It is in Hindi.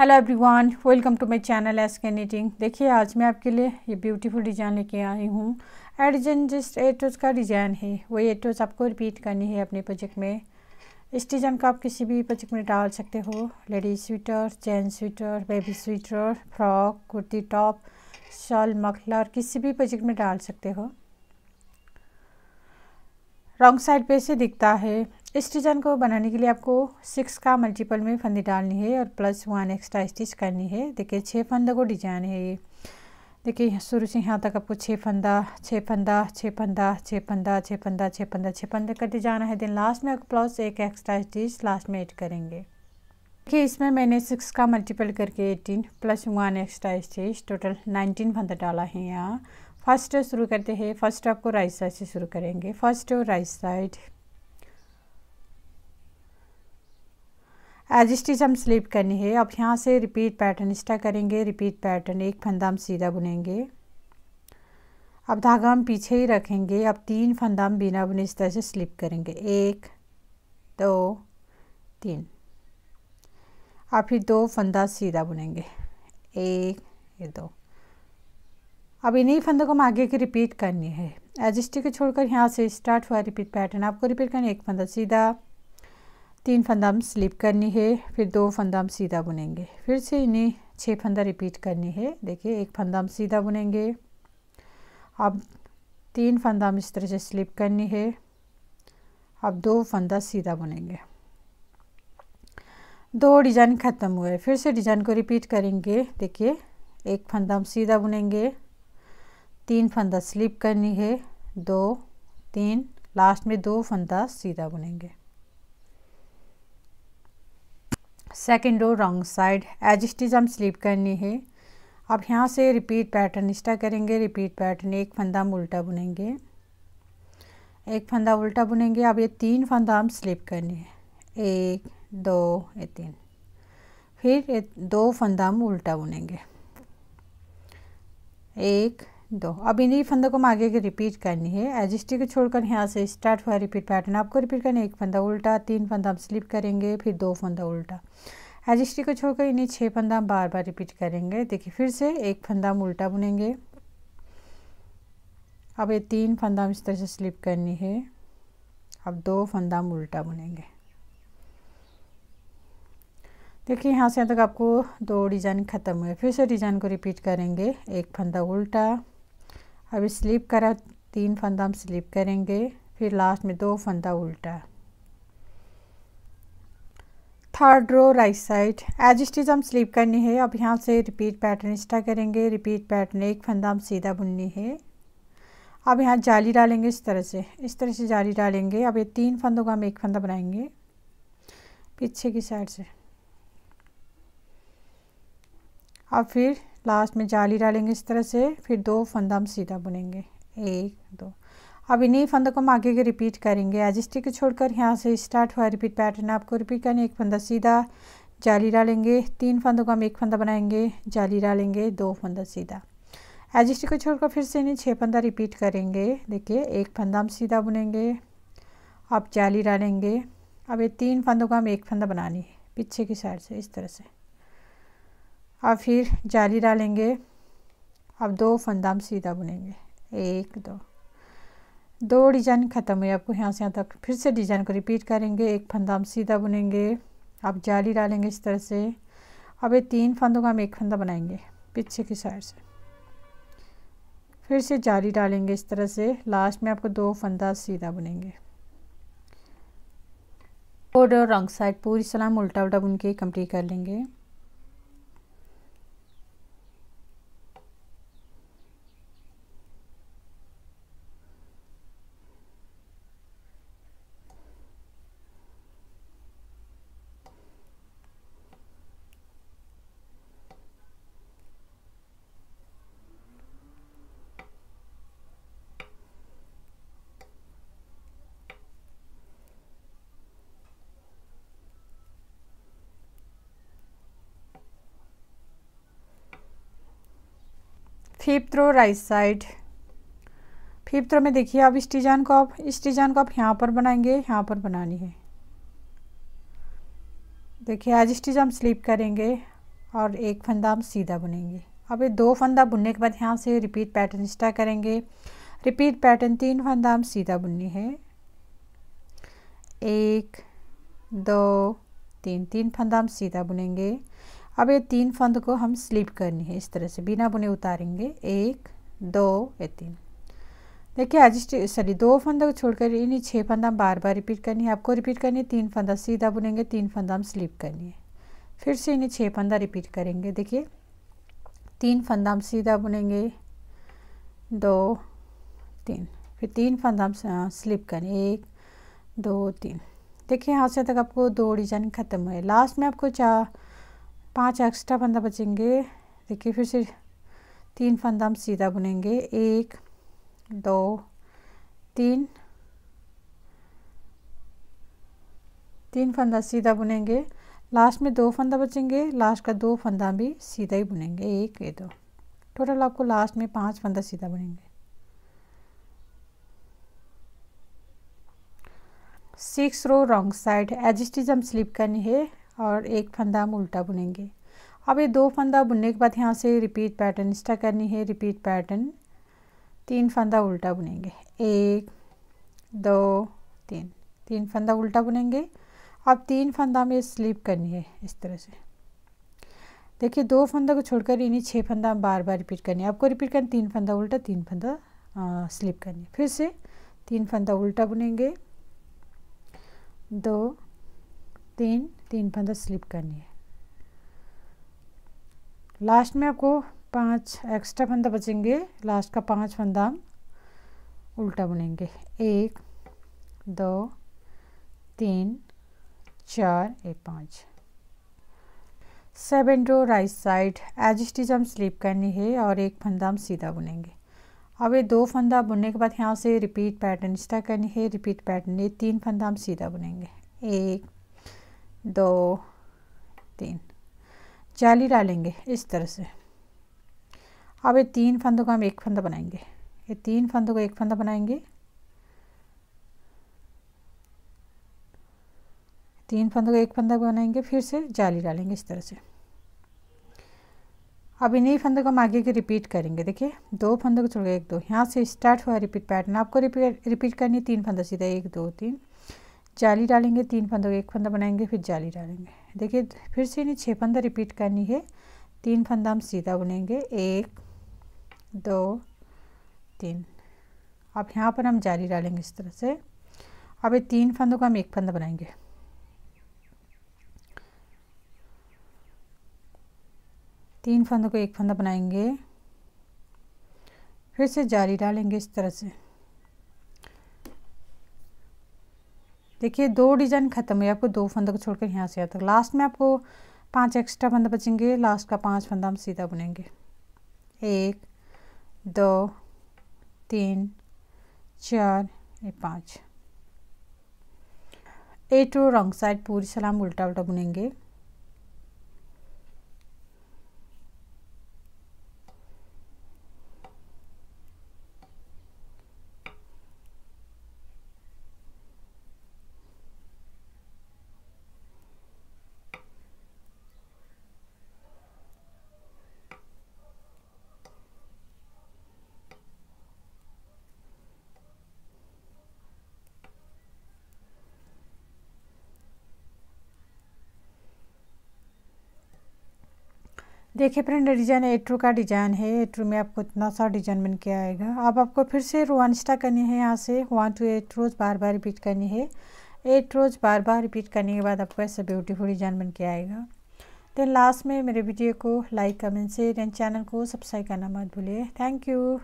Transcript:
hello everyone welcome to my channel S K knitting देखिए आज मैं आपके लिए ये ब्यूटीफुल डिज़ाइन लेके आई हूँ एडजन जिस एटोज का डिज़ाइन है वो एटोज आपको रिपीट करनी है अपने प्रोजेक्ट में इस डिज़ाइन को आप किसी भी प्रोजेक्ट में डाल सकते हो ladies sweater gents sweater baby sweater frock kurti top shawl muffler किसी भी प्रोजेक्ट में डाल सकते हो रॉन्ग साइड पे से दिखता है इस डिज़ाइन को बनाने के लिए आपको सिक्स का मल्टीपल में फंदे डालनी है और प्लस वन एक्स्ट्रा स्टिच करनी है देखिए छः फंदा को डिजाइन है ये देखिए शुरू से यहाँ तक आपको छः फंदा छः फंदा छः फंदा छः फंदा छः फंदा छः फंदा छः फंदे करते जाना है देन लास्ट में प्लस एक एक्स्ट्रा स्टिच लास्ट में एड करेंगे देखिए इसमें मैंने सिक्स का मल्टीपल करके eighteen plus one extra stitch total nineteen फंदा डाला है यहाँ फर्स्ट शुरू करते हैं फर्स्ट आपको राइट साइड से शुरू करेंगे फर्स्ट राइट साइड हम स्लिप करनी है अब यहाँ से रिपीट पैटर्न स्टा करेंगे रिपीट पैटर्न एक फंदा हम सीधा बुनेंगे अब धागा हम पीछे ही रखेंगे अब तीन फंदा हम बिना बुने इस तरह से स्लिप करेंगे एक दो तीन अब फिर दो फंदा सीधा बुनेंगे एक ये दो अब इन्हीं फंदों को हम आगे की रिपीट करनी है एजिस्टी को छोड़कर यहाँ से स्टार्ट हुआ रिपीट पैटर्न आपको रिपीट करनी है एक फंदा सीधा तीन फंदाम स्लिप करनी है फिर दो फंदाम सीधा बुनेंगे फिर से इन्हें छः फंदा रिपीट करनी है देखिए एक फंदाम सीधा बुनेंगे अब तीन फंदाम इस तरह से स्लिप करनी है अब दो फंदा सीधा बुनेंगे दो डिजाइन ख़त्म हुए फिर से डिजाइन को रिपीट करेंगे देखिए एक फंदा हम सीधा बुनेंगे तीन फंदा स्लिप करनी है दो तीन लास्ट में दो फंदा सीधा बुनेंगे second row wrong side edge stitch हम स्लिप करनी है अब यहाँ से रिपीट पैटर्न इस्टा करेंगे रिपीट पैटर्न एक फंदा हम उल्टा बुनेंगे एक फंदा उल्टा बुनेंगे अब ये तीन फंदा हम स्लिप करनी है एक दो ये तीन फिर ये दो फंदा हम उल्टा बुनेंगे एक दो अब इन्हीं फंदों को आगे के रिपीट करनी है एजिस्टी को छोड़कर यहाँ से स्टार्ट हुआ रिपीट पैटर्न आपको रिपीट करना है एक फंदा उल्टा तीन फंदा हम स्लिप करेंगे फिर दो फंदा उल्टा एजिस्टी को छोड़कर इन्हें छः फंदा हम बार बार रिपीट करेंगे देखिए फिर से एक फंदा हम उल्टा बुनेंगे अब ये तीन फंदा हम इस तरह से स्लिप करनी है अब दो फंदा हम उल्टा बुनेंगे देखिए यहाँ से यहाँ तक आपको दो डिज़ाइन ख़त्म हुए फिर से डिज़ाइन को रिपीट करेंगे एक फंदा उल्टा अब स्लिप करा तीन फंदा हम स्लिप करेंगे फिर लास्ट में दो फंदा उल्टा third row right side edge stitch हम स्लिप करनी है अब यहाँ से रिपीट पैटर्न स्टा करेंगे रिपीट पैटर्न एक फंदा हम सीधा बुननी है अब यहाँ जाली डालेंगे इस तरह से इस तरह से जाली डालेंगे अब ये तीन फंदों का हम एक फंदा बनाएंगे पीछे की साइड से अब फिर लास्ट में जाली डालेंगे इस तरह से फिर दो फंदा हम सीधा बुनेंगे एक दो अब इन्हीं फंदों को हम आगे के रिपीट करेंगे एज स्टिक छोड़कर यहाँ से स्टार्ट हुआ रिपीट पैटर्न आपको रिपीट करनी एक फंदा सीधा जाली डालेंगे तीन फंदों को हम एक फंदा बनाएंगे जाली डालेंगे दो फंदा सीधा एज स्टिक को छोड़कर फिर से इन्हें छः फंदा रिपीट करेंगे देखिए एक फंदा हम सीधा बुनेंगे अब जाली डालेंगे अब ये तीन फंदों को हम एक फंदा बनानी है पीछे की साइड से इस तरह से अब फिर जाली डालेंगे अब दो फंदाम सीधा बुनेंगे एक दो दो डिजाइन ख़त्म हुई आपको यहाँ से यहाँ तक फिर से डिजाइन को रिपीट करेंगे एक फंदाम सीधा बुनेंगे आप जाली डालेंगे इस तरह से अब ये तीन फंदों का हम एक फंदा बनाएंगे पीछे की साइड से फिर से जाली डालेंगे इस तरह से लास्ट में आपको दो फंदा सीधा बुनेंगे और रॉन्ग साइड पूरी सलाम उल्टा उल्टा बुन के कंप्लीट कर लेंगे fifth row right side fifth row में देखिए अब इस को आप इस को आप यहाँ पर बनाएंगे यहाँ पर बनानी है देखिए आज स्टीज हम स्लीप करेंगे और एक फंदा हम सीधा बुनेंगे अब ये दो फंदा बुनने के बाद यहाँ से रिपीट पैटर्न स्टा करेंगे रिपीट पैटर्न तीन फंदा हम सीधा बुननी है एक दो तीन तीन फंदा हम सीधा बुनेंगे अब ये तीन फंद को हम स्लिप करनी है इस तरह से बिना बुने उतारेंगे एक दो या तीन देखिए एडजस्ट सॉरी दो फंदा को छोड़कर इन्हें छः फंदा बार बार रिपीट करनी है आपको रिपीट करनी है तीन फंदा सीधा बुनेंगे तीन फंदा हम स्लिप करनी है फिर से इन्हें छः फंदा रिपीट करेंगे देखिए तीन फंदा हम सीधा बुनेंगे दो तीन फिर तीन फंदा हम हाँ, स्लिप करें एक दो तीन देखिए यहाँ से तक आपको दो डिजाइन ख़त्म हुए लास्ट में आपको चार पांच एक्स्ट्रा फंदा बचेंगे देखिए फिर से तीन फंदा हम सीधा बुनेंगे एक दो तीन तीन फंदा सीधा बुनेंगे लास्ट में दो फंदा बचेंगे लास्ट का दो फंदा भी सीधा ही बुनेंगे एक ये दो टोटल आपको लास्ट में पांच फंदा सीधा बुनेंगे six row wrong side edge stitch हम स्लिप करनी है और एक फंदा हम उल्टा बुनेंगे अब ये दो फंदा बुनने के बाद यहाँ से रिपीट पैटर्न स्टा करनी है रिपीट पैटर्न तीन फंदा उल्टा बुनेंगे एक दो तीन तीन फंदा उल्टा बुनेंगे अब तीन फंदा में स्लिप करनी है इस तरह से देखिए दो फंदा को छोड़कर इन्हीं छः फंदा बार बार रिपीट करनी है आपको रिपीट करना तीन फंदा उल्टा तीन फंदा स्लिप करनी है फिर से तीन फंदा उल्टा बुनेंगे दो तीन तीन फंदे स्लिप करनी है लास्ट में आपको पांच एक्स्ट्रा फंदा बचेंगे लास्ट का पांच फंदा हम उल्टा बुनेंगे एक दो तीन चार एक पाँच seven row right side edge stitch हम स्लिप करनी है और एक फंदा हम सीधा बुनेंगे अब ये दो फंदा बुनने के बाद यहाँ से रिपीट पैटर्न स्टा करनी है रिपीट पैटर्न ये तीन फंदा हम सीधा बुनेंगे एक दो तीन जाली डालेंगे इस तरह से अब ये तीन फंदों का हम एक फंदा बनाएंगे ये तीन फंदों का एक फंदा बनाएंगे तीन फंदों का एक फंदा बनाएंगे फिर से जाली डालेंगे इस तरह से अब इन्हीं फंदों को हम आगे के रिपीट करेंगे देखिए दो फंदों को छोड़ गए एक दो यहाँ से स्टार्ट हुआ रिपीट पैटर्न आपको रिपीट रिपीट करनी तीन फंदा सीधा एक दो तीन जाली डालेंगे तीन फंदों एक फंदा बनाएंगे फिर जाली डालेंगे देखिए फिर से इन्हें छः फंदा रिपीट करनी है तीन फंदा हम सीधा बुनेंगे एक दो तीन अब यहाँ पर हम जाली डालेंगे इस तरह से अब ये तीन फंदों का हम एक फंदा बनाएंगे तीन फंदों को एक फंदा बनाएंगे फिर से जाली डालेंगे इस तरह से देखिए दो डिजाइन ख़त्म हुई आपको दो फंदा को छोड़कर यहाँ से यहाँ तक लास्ट में आपको पांच एक्स्ट्रा फंदा बचेंगे लास्ट का पांच फंदा हम सीधा बुनेंगे एक दो तीन चार ये पाँच ए टू रॉन्ग साइड पूरी सलाम उल्टा उल्टा बुनेंगे देखिए फ्रेंड डिजाइन एट्रू का डिजाइन है एट्रू में आपको इतना सा डिजाइन बन के आएगा अब आपको फिर से वन स्टा करनी है यहाँ से वन टू एट रोज बार बार रिपीट करनी है एट रोज बार बार रिपीट करने के बाद आपको ऐसा ब्यूटीफुल डिजाइन बन के आएगा देन लास्ट में मेरे वीडियो को like comment share and channel को सब्सक्राइब करना मत भूलिए थैंक यू